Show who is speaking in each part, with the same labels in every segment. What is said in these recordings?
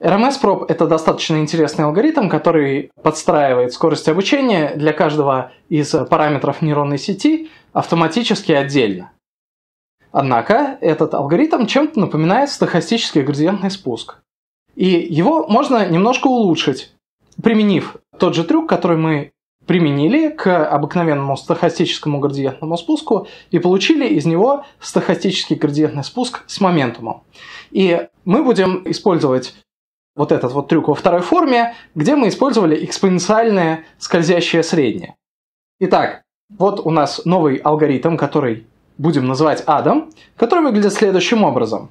Speaker 1: RMS-проб – это достаточно интересный алгоритм, который подстраивает скорость обучения для каждого из параметров нейронной сети автоматически отдельно. Однако этот алгоритм чем-то напоминает стохастический градиентный спуск. И его можно немножко улучшить, применив тот же трюк, который мы применили к обыкновенному стохастическому градиентному спуску и получили из него стохастический градиентный спуск с моментумом. И мы будем использовать вот этот вот трюк во второй форме, где мы использовали экспоненциальное скользящее среднее. Итак, вот у нас новый алгоритм, который будем называть Адам, который выглядит следующим образом.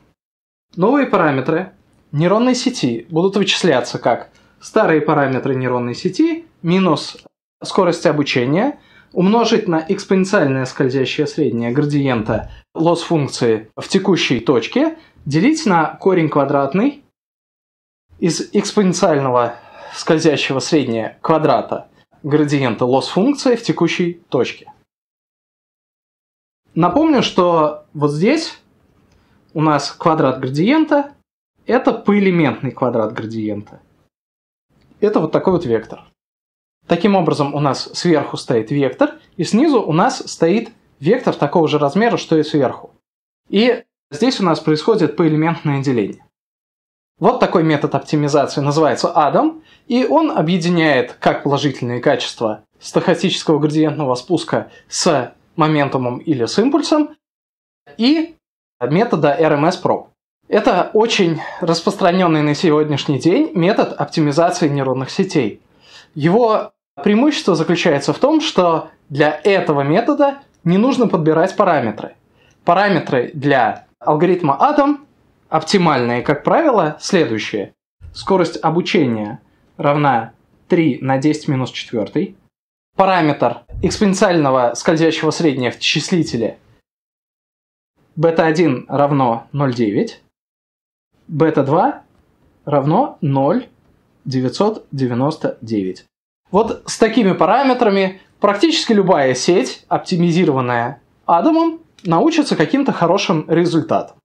Speaker 1: Новые параметры нейронной сети будут вычисляться как старые параметры нейронной сети минус скорость обучения умножить на экспоненциальное скользящее среднее градиента лосс функции в текущей точке делить на корень квадратный из экспоненциального скользящего среднего квадрата градиента лосс-функции в текущей точке. Напомню, что вот здесь у нас квадрат градиента – это поэлементный квадрат градиента. Это вот такой вот вектор. Таким образом, у нас сверху стоит вектор, и снизу у нас стоит вектор такого же размера, что и сверху. И здесь у нас происходит поэлементное деление. Вот такой метод оптимизации называется ADAM, и он объединяет как положительные качества стахастического градиентного спуска с моментумом или с импульсом и метода RMS-проб. Это очень распространенный на сегодняшний день метод оптимизации нейронных сетей. Его преимущество заключается в том, что для этого метода не нужно подбирать параметры. Параметры для алгоритма Adam Оптимальные, как правило, следующие. Скорость обучения равна 3 на 10 минус 4. Параметр экспоненциального скользящего среднего в числителе бета-1 равно 0,9. Бета-2 равно 0,999. Вот с такими параметрами практически любая сеть, оптимизированная Адамом, научится каким-то хорошим результатам.